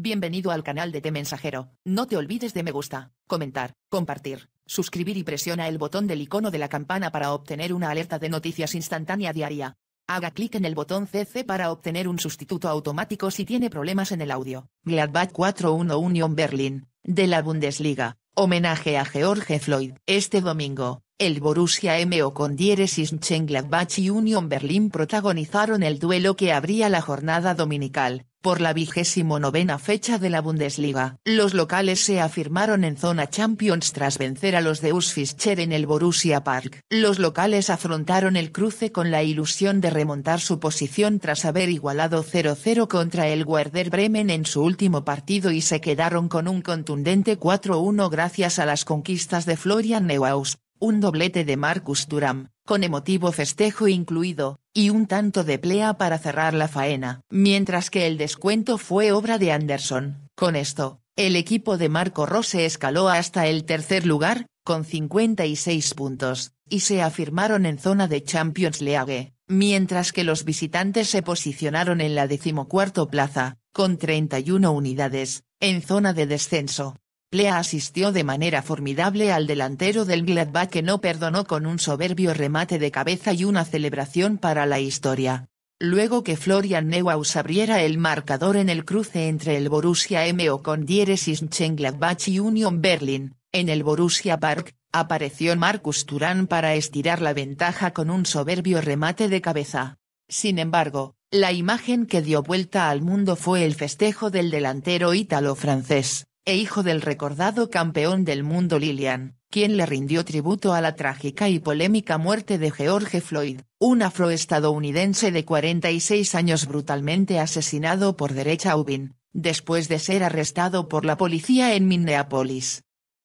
Bienvenido al canal de Te Mensajero. No te olvides de me gusta, comentar, compartir, suscribir y presiona el botón del icono de la campana para obtener una alerta de noticias instantánea diaria. Haga clic en el botón CC para obtener un sustituto automático si tiene problemas en el audio. Gladbach 4-1 Union Berlin, de la Bundesliga. Homenaje a George Floyd. Este domingo, el Borussia M.O. con Dieres Gladbach y Union Berlin protagonizaron el duelo que abría la jornada dominical por la vigésimo novena fecha de la Bundesliga. Los locales se afirmaron en zona Champions tras vencer a los de Usfischer en el Borussia Park. Los locales afrontaron el cruce con la ilusión de remontar su posición tras haber igualado 0-0 contra el Werder Bremen en su último partido y se quedaron con un contundente 4-1 gracias a las conquistas de Florian Neuhaus un doblete de Marcus Durham, con emotivo festejo incluido, y un tanto de plea para cerrar la faena, mientras que el descuento fue obra de Anderson. Con esto, el equipo de Marco Rose escaló hasta el tercer lugar, con 56 puntos, y se afirmaron en zona de Champions League, mientras que los visitantes se posicionaron en la decimocuarto plaza, con 31 unidades, en zona de descenso. Plea asistió de manera formidable al delantero del Gladbach que no perdonó con un soberbio remate de cabeza y una celebración para la historia. Luego que Florian Neuhaus abriera el marcador en el cruce entre el Borussia M.O. con Dieres Gladbach y Union Berlin, en el Borussia Park, apareció Marcus Turán para estirar la ventaja con un soberbio remate de cabeza. Sin embargo, la imagen que dio vuelta al mundo fue el festejo del delantero ítalo-francés, e hijo del recordado campeón del mundo Lillian, quien le rindió tributo a la trágica y polémica muerte de George Floyd, un afroestadounidense de 46 años brutalmente asesinado por derecha Ubin, después de ser arrestado por la policía en Minneapolis.